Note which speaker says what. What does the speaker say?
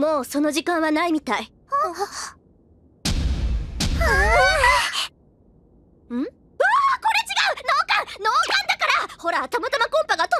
Speaker 1: もうその時間はないみたい。うんうわ
Speaker 2: ーこれ違う脳幹脳幹だからほ
Speaker 3: らたまたまコンパが止